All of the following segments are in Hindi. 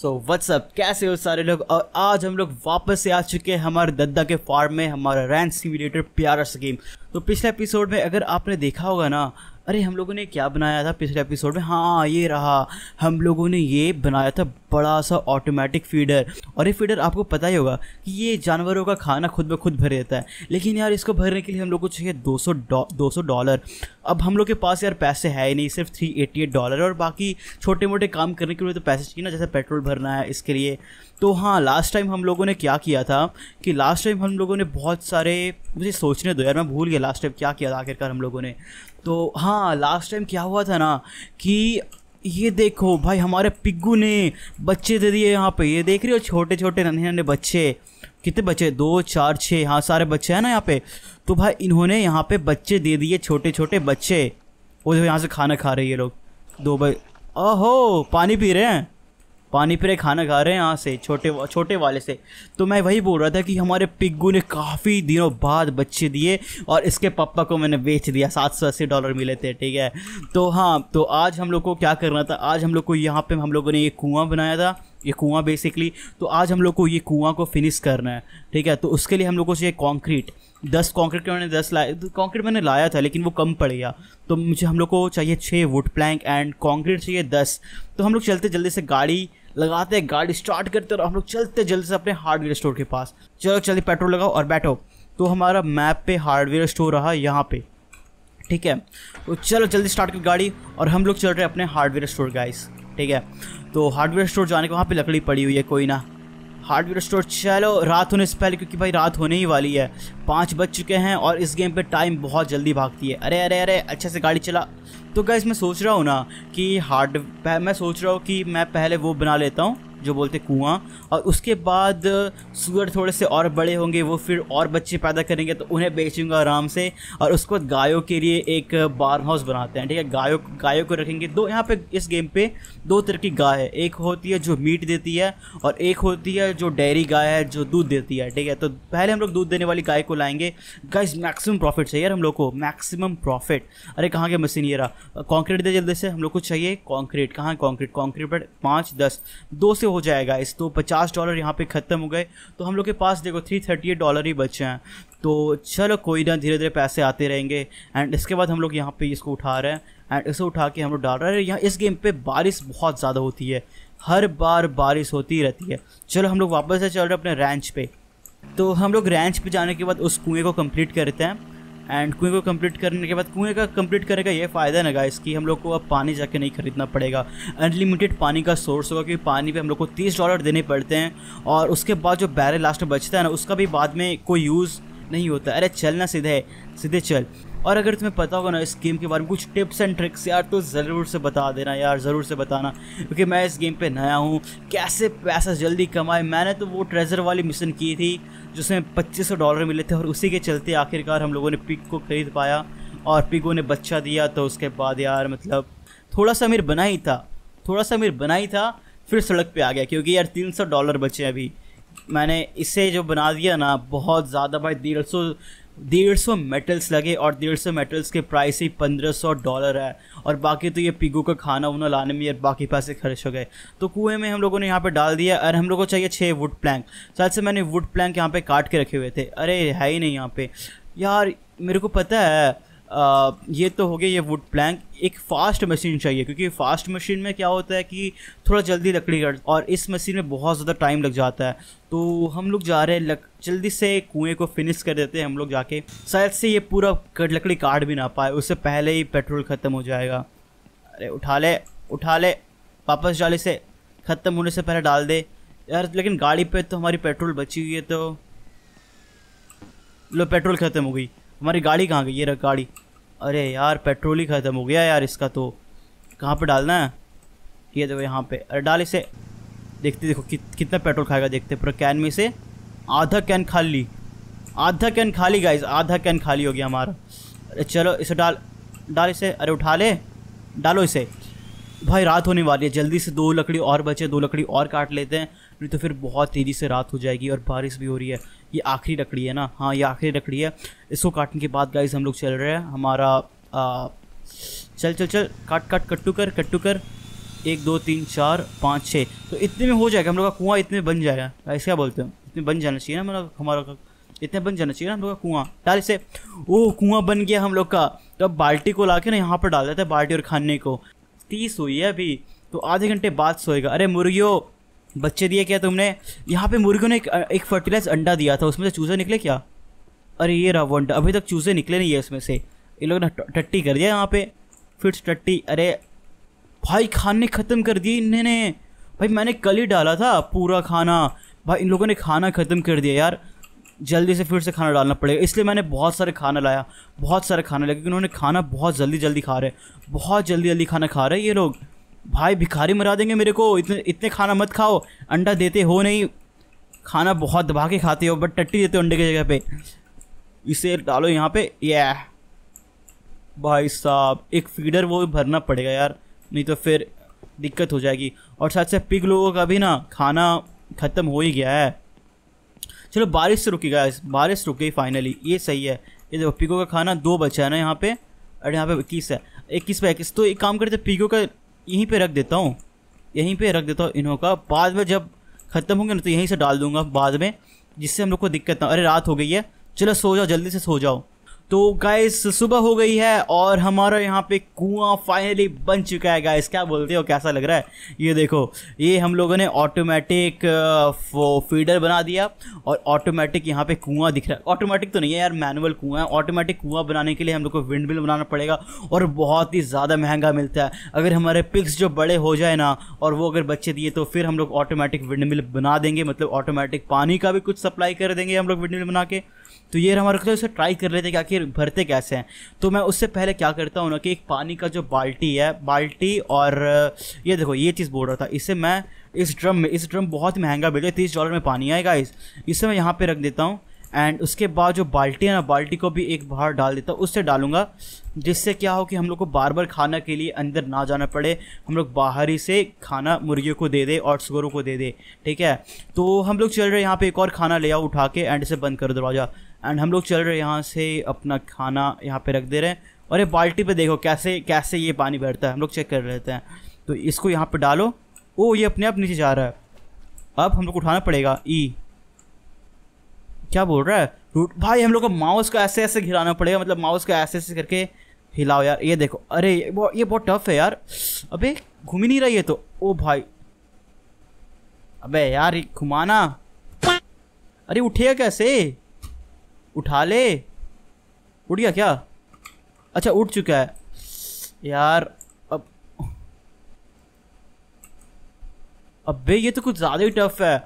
सो व्हाट्सअप कैसे हो सारे लोग और आज हम लोग वापस से आ चुके हैं हमारे दद्दा के फार्म में हमारा रैन सिमुलेटर प्यारा सा गेम तो पिछले एपिसोड में अगर आपने देखा होगा ना अरे हम लोगों ने क्या बनाया था पिछले एपिसोड में हाँ ये रहा हम लोगों ने ये बनाया था बड़ा सा ऑटोमेटिक फीडर और ये फीडर आपको पता ही होगा कि ये जानवरों का खाना खुद ब खुद भर देता है लेकिन यार इसको भरने के लिए हम लोग को चाहिए दो सौ दो सौ डॉलर अब हम लोग के पास यार पैसे है ही नहीं सिर्फ थ्री एटी एट डॉलर और बाकी छोटे मोटे काम करने के लिए तो पैसे चाहिए ना जैसे पेट्रोल भरना है इसके लिए तो हाँ लास्ट टाइम हम लोगों ने क्या किया था कि लास्ट टाइम हम लोगों ने बहुत सारे मुझे सोचने दो यार मैं भूल गया लास्ट टाइम क्या किया था आखिरकार हम लोगों ने तो हाँ लास्ट टाइम क्या हुआ था ना कि ये देखो भाई हमारे पिग्गू ने बच्चे दे दिए यहाँ पे ये देख रहे हो छोटे छोटे नन्हे नन्हे बच्चे कितने बच्चे दो चार छः हाँ सारे बच्चे हैं ना यहाँ पे तो भाई इन्होंने यहाँ पे बच्चे दे दिए छोटे छोटे बच्चे वो जो यहाँ से खाना खा रहे ये लोग दो भाई ओहो पानी पी रहे हैं पानी पूरे खाना खा रहे हैं यहाँ से छोटे छोटे वाले से तो मैं वही बोल रहा था कि हमारे पिग्गू ने काफ़ी दिनों बाद बच्चे दिए और इसके पापा को मैंने बेच दिया सात सौ अस्सी डॉलर मिले थे ठीक है तो हाँ तो आज हम लोग को क्या करना था आज हम लोग को यहाँ पे हम लोगों ने ये कुआँ बनाया था ये कुआँ बेसिकली तो आज हम लोग को ये कुआँ को फिनिश करना है ठीक है तो उसके लिए हम लोग को चाहिए कॉन्क्रीट दस कॉन्क्रीट मैंने दस लाए कॉन्क्रीट मैंने लाया था लेकिन वो कम पड़ गया तो मुझे हम लोग को चाहिए छः वुड प्लैंक एंड कॉन्क्रीट चाहिए दस तो हम लोग चलते जल्दी से गाड़ी लगाते हैं गाड़ी स्टार्ट करते और हम लोग चलते जल्दी से अपने हार्डवेयर स्टोर के पास चलो जल्दी पेट्रोल लगाओ और बैठो तो हमारा मैप पे हार्डवेयर स्टोर रहा यहाँ पे ठीक है तो चलो जल्दी स्टार्ट कर गाड़ी और हम लोग चल रहे हैं अपने हार्डवेयर स्टोर गाइस ठीक है तो हार्डवेयर स्टोर जाने के वहाँ पे लकड़ी पड़ी हुई है कोई ना हार्डवेयर स्टोर चलो रात होने से पहले क्योंकि भाई रात होने ही वाली है पाँच बज चुके हैं और इस गेम पे टाइम बहुत जल्दी भागती है अरे अरे अरे अच्छे से गाड़ी चला तो गैस मैं सोच रहा हूँ ना कि हार्ड मैं सोच रहा हूँ कि मैं पहले वो बना लेता हूँ जो बोलते कुआं और उसके बाद सुअर थोड़े से और बड़े होंगे वो फिर और बच्चे पैदा करेंगे तो उन्हें बेचूंगा आराम से और उसको गायों के लिए एक बार हाउस बनाते हैं ठीक है गायों गायों को रखेंगे दो यहाँ पे इस गेम पे दो तरह की गाय है एक होती है जो मीट देती है और एक होती है जो डेयरी गाय है जो दूध देती है ठीक है तो पहले हम लोग दूध देने वाली गाय को लाएंगे गाइज मैक्सिमम प्रॉफिट चाहिए यार हम लोग को मैक्सिमम प्रॉफिट अरे कहाँ के मशीन ये रहा कॉन्क्रीट दे जल्दी से हम लोग को चाहिए कॉन्क्रीट कहाँ कॉन्क्रीट कॉन्क्रीट पर पाँच दस दो से हो जाएगा इस तो पचास डॉलर यहाँ पे ख़त्म हो गए तो हम लोग के पास देखो थ्री थर्टी एट डॉलर ही बचे हैं तो चलो कोई ना धीरे धीरे पैसे आते रहेंगे एंड इसके बाद हम लोग यहाँ पे इसको उठा रहे हैं एंड इसे उठा के हम लोग डाल रहे हैं यहाँ इस गेम पे बारिश बहुत ज़्यादा होती है हर बार बारिश होती रहती है चलो हम लोग वापस से चल रहे अपने रैंच पे तो हम लोग रैंच पे जाने के बाद उस कुएँ को कंप्लीट करते हैं एंड कुएं को कंप्लीट करने के बाद कुएँ का कंप्लीट करने का ये फ़ायदा ना गाइस कि हम लोग को अब पानी जाके नहीं खरीदना पड़ेगा अनलिमिटेड पानी का सोर्स होगा क्योंकि पानी पे हम लोग को तीस डॉलर देने पड़ते हैं और उसके बाद जो बैरल लास्ट में बचता है ना उसका भी बाद में कोई यूज़ नहीं होता अरे चलना सीधे सीधे चल और अगर तुम्हें पता होगा ना इस गेम के बारे में कुछ टिप्स एंड ट्रिक्स यार तो ज़रूर से बता देना यार ज़रूर से बताना क्योंकि मैं इस गेम पे नया हूँ कैसे पैसा जल्दी कमाए मैंने तो वो ट्रेजर वाली मिशन की थी जिसमें पच्चीस सौ डॉलर मिले थे और उसी के चलते आखिरकार हम लोगों ने पिग को खरीद पाया और पिको ने बच्चा दिया तो उसके बाद यार मतलब थोड़ा सा अमीर बना ही था थोड़ा सा अमीर बना ही था फिर सड़क पे आ गया क्योंकि यार तीन सौ डॉलर बचे अभी मैंने इसे जो बना दिया ना बहुत ज़्यादा भाई डेढ़ सौ डेढ़ सौ मेटल्स लगे और डेढ़ सौ मेटल्स के प्राइस ही पंद्रह सौ डॉलर है और बाकी तो ये पिगू का खाना वाना लाने में और बाकी पैसे खर्च हो गए तो कुएं में हम लोगों ने यहाँ पे डाल दिया और हम लोग को चाहिए छः वुड प्लैंक शायद से मैंने वुड प्लैंक यहाँ पे काट के रखे हुए थे अरे है ही नहीं यहाँ पे यार मेरे को पता है आ, ये तो हो गया ये वुड प्लैंक एक फास्ट मशीन चाहिए क्योंकि फास्ट मशीन में क्या होता है कि थोड़ा जल्दी लकड़ी कट और इस मशीन में बहुत ज़्यादा टाइम लग जाता है तो हम लोग जा रहे हैं लक जल्दी से कुएं को फिनिश कर देते हैं हम लोग जाके शायद से ये पूरा लकड़ी काट भी ना पाए उससे पहले ही पेट्रोल ख़त्म हो जाएगा अरे उठा ले उठा ले वापस जाले से ख़त्म होने से पहले डाल दे यार लेकिन गाड़ी पे तो हमारी पेट्रोल बची हुई है तो लो पेट्रोल ख़त्म हो गई हमारी गाड़ी कहाँ गई ये रख गाड़ी अरे यार पेट्रोल ही ख़त्म हो गया यार इसका तो कहाँ पे डालना है ये देखो यहाँ पे अरे डाल इसे देखते देखो कि, कितना पेट्रोल खाएगा देखते पूरा कैन में से आधा कैन खाली आधा कैन खाली गाइस आधा कैन खाली हो गया हमारा अरे चलो इसे डाल डाल इसे अरे उठा ले डालो इसे भाई रात होने वाली है जल्दी से दो लकड़ी और बचे दो लकड़ी और काट लेते हैं नहीं तो फिर बहुत तेज़ी से रात हो जाएगी और बारिश भी हो रही है ये आखिरी लकड़ी है ना हाँ ये आखिरी लकड़ी है इसको काटने के बाद गाइज हम लोग चल रहे हैं हमारा आ, चल चल चल काट काट कट्टू कर कट्टू कर एक दो तीन चार पाँच छः तो इतने में हो जाएगा हम लोग का कुआं इतने बन जाएगा गाइस क्या बोलते हैं इतने बन जाना चाहिए ना मतलब हमारा इतने बन जाना चाहिए ना हम लोग का कुआं डाल इसे ओह कुआं बन गया हम लोग का तो अब बाल्टी को ला के ना यहाँ पर डाल देते हैं बाल्टी और खाने को तीस हुई है अभी तो आधे घंटे बाद सोएगा अरे मुर्गियों बच्चे दिए क्या तुमने यहाँ पे मुर्गियों ने एक एक फर्टिलाइज अंडा दिया था उसमें से चूजे निकले क्या अरे ये रहा वो अंडा अभी तक चूजे निकले नहीं है उसमें से इन लोगों ने टट्टी कर दिया यहाँ पे फिर टट्टी अरे भाई खाने ख़त्म कर दिए इन्होंने भाई मैंने कल ही डाला था पूरा खाना भाई इन लोगों ने खाना ख़त्म कर दिया यार जल्दी से फिर से खाना डालना पड़ेगा इसलिए मैंने बहुत सारे खाना लाया बहुत सारे खाना लाया क्योंकि उन्होंने खाना बहुत जल्दी जल्दी खा रहे बहुत जल्दी जल्दी खाना खा रहे ये लोग भाई भिखारी मरा देंगे मेरे को इतने इतने खाना मत खाओ अंडा देते हो नहीं खाना बहुत दबा के खाते हो बट टट्टी देते हो अंडे की जगह पे इसे डालो यहाँ पे ये भाई साहब एक फीडर वो भरना पड़ेगा यार नहीं तो फिर दिक्कत हो जाएगी और साथ साथ पिग लोगों का भी ना खाना ख़त्म हो ही गया है चलो बारिश रुकी गया बारिश रुक गई फाइनली ये सही है ये देखो पिगो का खाना दो बचा है ना यहाँ पे और यहाँ पे इक्कीस है इक्कीस पे इक्कीस तो एक काम करते पिगो का यहीं पे रख देता हूँ यहीं पे रख देता हूँ इन्हों का बाद में जब ख़त्म होंगे ना तो यहीं से डाल दूंगा बाद में जिससे हम लोग को दिक्कत ना अरे रात हो गई है चलो सो जाओ जल्दी से सो जाओ तो गाइस सुबह हो गई है और हमारा यहाँ पे कुआं फाइनली बन चुका है गाइस क्या बोलते हो कैसा लग रहा है ये देखो ये हम लोगों ने ऑटोमेटिक फीडर uh, बना दिया और ऑटोमेटिक यहाँ पे कुआं दिख रहा है ऑटोमेटिक तो नहीं है यार मैनुअल कुआं है ऑटोमेटिक कुआं बनाने के लिए हम लोग को विंड मिल बनाना पड़ेगा और बहुत ही ज़्यादा महंगा मिलता है अगर हमारे पिक्स जो बड़े हो जाए ना और वो अगर बच्चे दिए तो फिर हम लोग ऑटोमेटिक विंड मिल बना देंगे मतलब ऑटोमेटिक पानी का भी कुछ सप्लाई कर देंगे हम लोग विंड मिल बना के तो ये हमारे ट्राई कर लेते क्या आखिर भरते कैसे हैं तो मैं उससे पहले क्या करता हूँ ना कि एक पानी का जो बाल्टी है बाल्टी और ये देखो ये चीज़ बोल रहा था इसे मैं इस ड्रम में इस ड्रम बहुत महंगा बेटा तीस डॉलर में पानी आएगा इस इसे मैं यहाँ पर रख देता हूँ एंड उसके बाद जो बाल्टी है ना बाल्टी को भी एक बाहर डाल देता हूँ उससे डालूंगा जिससे क्या हो कि हम लोग को बार बार खाना के लिए अंदर ना जाना पड़े हम लोग बाहर ही से खाना मुर्गियों को दे दे और सुगरों को दे दे ठीक है तो हम लोग चल रहे हैं यहाँ पे एक और खाना ले आओ उठा के एंड इसे बंद कर दरवाज़ा एंड हम लोग चल रहे यहाँ से अपना खाना यहाँ पे रख दे रहे हैं और ये बाल्टी पे देखो कैसे कैसे ये पानी बैठता है हम लोग चेक कर रहे हैं तो इसको यहाँ पे डालो ओ ये अपने आप नीचे जा रहा है अब हम लोग उठाना पड़ेगा ई क्या बोल रहा है रूट भाई हम लोग को माउस को ऐसे ऐसे घिराना पड़ेगा मतलब माउस को ऐसे ऐसे करके हिलाओ यार ये देखो अरे ये बहुत, ये बहुत टफ है यार अबे घूम ही नहीं रही है तो ओ भाई अबे यार घुमाना अरे उठेगा कैसे उठा ले उठ गया क्या अच्छा उठ चुका है यार अब अबे ये तो कुछ ज़्यादा ही टफ है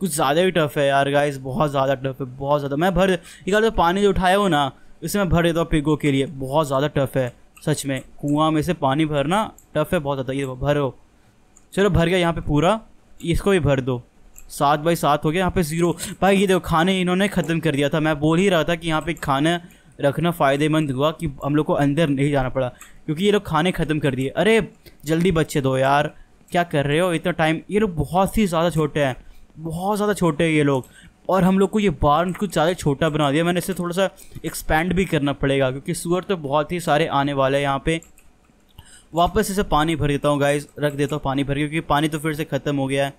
कुछ ज़्यादा ही टफ है यार गाइस बहुत ज़्यादा टफ है बहुत ज़्यादा मैं भर ये गाड़ी तो पानी जो उठाया हो ना इसे मैं भर देता हूँ पिगो के लिए बहुत ज़्यादा टफ है सच में कुआं में से पानी भरना टफ है बहुत ज़्यादा ये भरो चलो भर गया यहाँ पे पूरा इसको भी भर दो सात बाई सात हो गया यहाँ पे ज़ीरो भाई ये देखो खाने इन्होंने ख़त्म कर दिया था मैं बोल ही रहा था कि यहाँ पे खाना रखना फ़ायदेमंद हुआ कि हम लोग को अंदर नहीं जाना पड़ा क्योंकि ये लोग खाने ख़त्म कर दिए अरे जल्दी बच्चे दो यार क्या कर रहे हो इतना टाइम ये लोग बहुत ही ज़्यादा छोटे हैं बहुत ज़्यादा छोटे हैं ये लोग और हम लोग को ये बार कुछ ज़्यादा छोटा बना दिया मैंने इसे थोड़ा सा एक्सपेंड भी करना पड़ेगा क्योंकि सुअर तो बहुत ही सारे आने वाले हैं यहाँ पे वापस इसे पानी भर देता हूँ गाइस रख देता हूँ पानी भर क्योंकि पानी तो फिर से ख़त्म हो गया है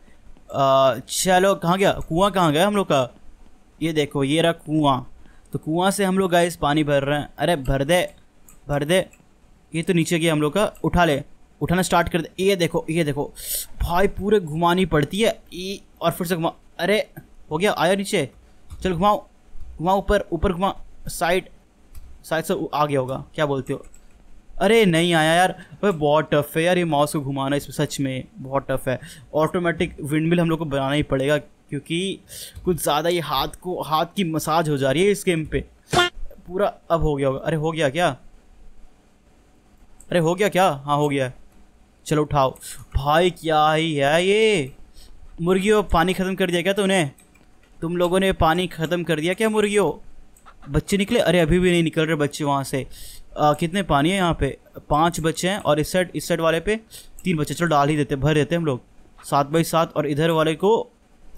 चलो कहाँ गया कुआं कहाँ गया हम लोग का ये देखो ये रहा कुआं तो कुआं से हम लोग गाइस पानी भर रहे हैं अरे भर दे भर दे ये तो नीचे गया हम लोग का उठा ले उठाना स्टार्ट कर दे ये देखो ये देखो भाई पूरे घुमानी पड़ती है ये और फिर से घुमा अरे हो गया आया नीचे चल घुमाओ घुमाओ ऊपर ऊपर घुमा साइड साइड से आ गया होगा क्या बोलते हो अरे नहीं आया यार भाई बहुत टफ है यार ये माउस को घुमाना इसमें सच में बहुत टफ है ऑटोमेटिक विंडमिल हम लोग को बनाना ही पड़ेगा क्योंकि कुछ ज़्यादा ये हाथ को हाथ की मसाज हो जा रही है इस गेम पे पूरा अब हो गया होगा अरे हो गया क्या अरे हो गया क्या हाँ हो गया चलो उठाओ भाई क्या ही है ये मुर्गियों पानी ख़त्म कर दिया क्या तूने तुम लोगों ने पानी ख़त्म कर दिया क्या मुर्गियों बच्चे निकले अरे अभी भी नहीं निकल रहे बच्चे वहाँ से आ, कितने पानी है यहाँ पे पाँच बच्चे हैं और इस साइड इस साइड वाले पे तीन बच्चे चलो डाल ही देते भर देते हम लोग सात बाई सात और इधर वाले को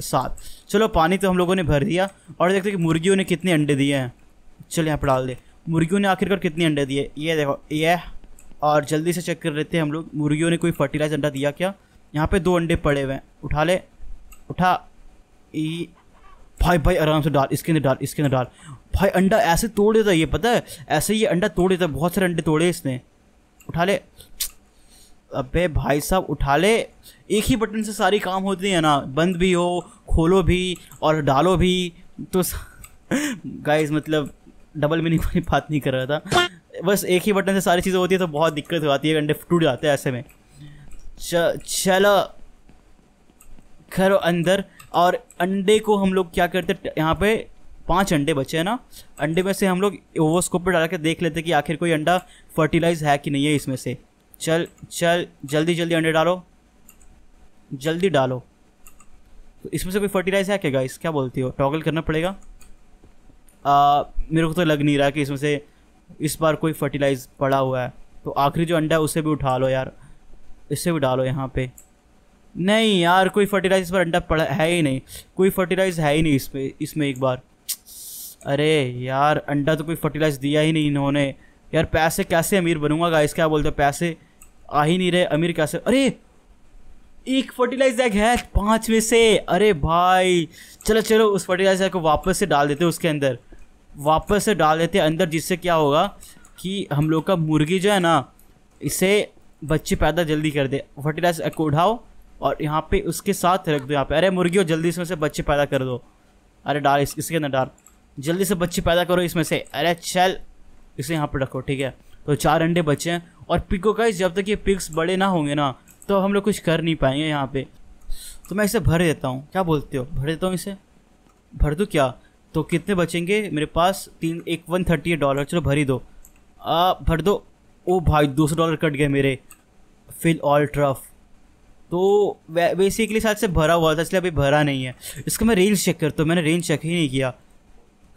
सात चलो पानी तो हम लोगों ने भर दिया और देखते कि मुर्गियों ने कितने अंडे दिए हैं चलो यहाँ पर डाल दे मुर्गियों ने आखिरकार कितने अंडे दिए ये देखो ये और जल्दी से चेक कर लेते हैं हम लोग मुर्गियों ने कोई फर्टिलाइज अंडा दिया क्या यहाँ पे दो अंडे पड़े हुए हैं उठा ले उठा भाई भाई आराम से डाल इसके अंदर डाल इसके अंदर डाल भाई अंडा ऐसे तोड़ देता ये पता है ऐसे ये अंडा तोड़ देता बहुत सारे अंडे तोड़े इसने उठा ले अबे भाई साहब उठा ले एक ही बटन से सारी काम होती है ना बंद भी हो खोलो भी और डालो भी तो गाइस मतलब डबल मीनिंग कोई बात नहीं कर रहा था बस एक ही बटन से सारी चीज़ें होती है तो बहुत दिक्कत हो जाती है अंडे टूट जाते हैं ऐसे में चलो करो अंदर और अंडे को हम लोग क्या करते हैं यहाँ पे पांच अंडे बचे हैं ना अंडे में से हम लोग ओवोस्कोप पर डाल के देख लेते कि आखिर कोई अंडा फर्टिलाइज है कि नहीं है इसमें से चल चल जल्दी जल्दी अंडे डालो जल्दी डालो तो इसमें से कोई फर्टिलाइज है क्या गाइस क्या बोलती हो टॉगल करना पड़ेगा आ, मेरे को तो लग नहीं रहा कि इसमें से इस बार कोई फर्टिलाइज पड़ा हुआ है तो आखिरी जो अंडा है उसे भी उठा लो यार इसे भी डालो यहाँ पे नहीं यार कोई फर्टिलाइज पर अंडा पड़ा है ही नहीं कोई फर्टिलाइज है ही नहीं इसमें इसमें एक बार अरे यार अंडा तो कोई फर्टिलाइज दिया ही नहीं इन्होंने यार पैसे कैसे अमीर बनूंगा गाइस क्या बोलते हो पैसे आ ही नहीं रहे अमीर कैसे अरे एक फर्टिलाइज एग है पाँच में से अरे भाई चलो चलो उस फर्टिलाइज एग को वापस से डाल देते उसके अंदर वापस से डाल देते अंदर जिससे क्या होगा कि हम लोग का मुर्गी जो है ना इसे बच्चे पैदा जल्दी कर दे फर्टिलाइज एग को उठाओ और यहाँ पे उसके साथ रख दो यहाँ पे अरे मुर्गियों जल्दी इसमें से बच्चे पैदा कर दो अरे डाल इस, इसके अंदर डाल जल्दी से बच्चे पैदा करो इसमें से अरे चल इसे यहाँ पर रखो ठीक है तो चार अंडे बचे हैं और पिको का जब तक ये पिक्स बड़े ना होंगे ना तो हम लोग कुछ कर नहीं पाएंगे यहाँ पे तो मैं इसे भर देता हूँ क्या बोलते हो भर देता हूँ इसे भर दो क्या तो कितने बचेंगे मेरे पास तीन एक वन थर्टी डॉलर चलो भरी दो आ, भर दो ओ भाई दो सौ डॉलर कट गए मेरे फिल ऑल ट्रफ तो बेसिकली शायद से भरा हुआ था इसलिए अभी भरा नहीं है इसको मैं रेंज चेक करता हूँ मैंने रेंज चेक ही नहीं किया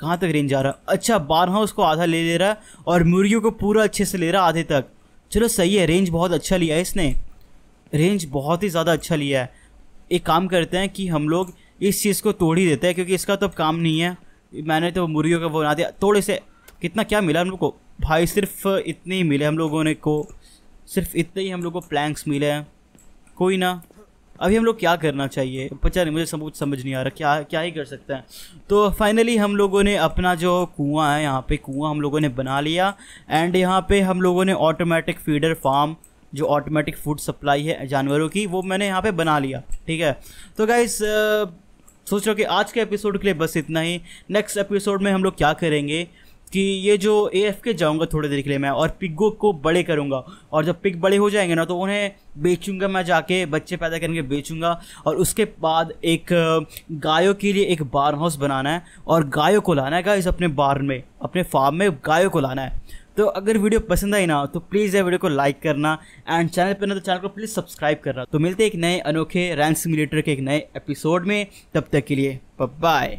कहाँ तक रेंज आ रहा है अच्छा बारह उसको आधा ले ले रहा है और मुर्गियों को पूरा अच्छे से ले रहा है आधे तक चलो सही है रेंज बहुत अच्छा लिया है इसने रेंज बहुत ही ज़्यादा अच्छा लिया है एक काम करते हैं कि हम लोग इस चीज़ को तोड़ ही देते हैं क्योंकि इसका तो अब काम नहीं है मैंने तो मुर्गियों का वो बना दिया थोड़े से कितना क्या मिला हम लोग को भाई सिर्फ इतने ही मिले हम लोगों ने को सिर्फ इतने ही हम लोग को प्लैंक्स मिले हैं कोई ना अभी हम लोग क्या करना चाहिए पता नहीं मुझे सब कुछ समझ नहीं आ रहा क्या क्या ही कर सकते हैं तो फाइनली हम लोगों ने अपना जो कुआं है यहाँ पे कुआं हम लोगों ने बना लिया एंड यहाँ पे हम लोगों ने ऑटोमेटिक फीडर फार्म जो ऑटोमेटिक फूड सप्लाई है जानवरों की वो मैंने यहाँ पे बना लिया ठीक है तो गाइस सोच रहे हो कि आज के एपिसोड के लिए बस इतना ही नेक्स्ट एपिसोड में हम लोग क्या करेंगे कि ये जो ए एफ के जाऊँगा थोड़ी देर के लिए मैं और पिगो को बड़े करूँगा और जब पिग बड़े हो जाएंगे ना तो उन्हें बेचूंगा मैं जाके बच्चे पैदा करके बेचूंगा और उसके बाद एक गायों के लिए एक बार्न हाउस बनाना है और गायों को लाना है गाइस अपने बार्न में अपने फार्म में गायों को लाना है तो अगर वीडियो पसंद आई ना तो प्लीज़ ये वीडियो को लाइक करना एंड चैनल पर ना तो चैनल को प्लीज़ सब्सक्राइब करना तो मिलते एक नए अनोखे रैंक सिमुलेटर के एक नए एपिसोड में तब तक के लिए बाय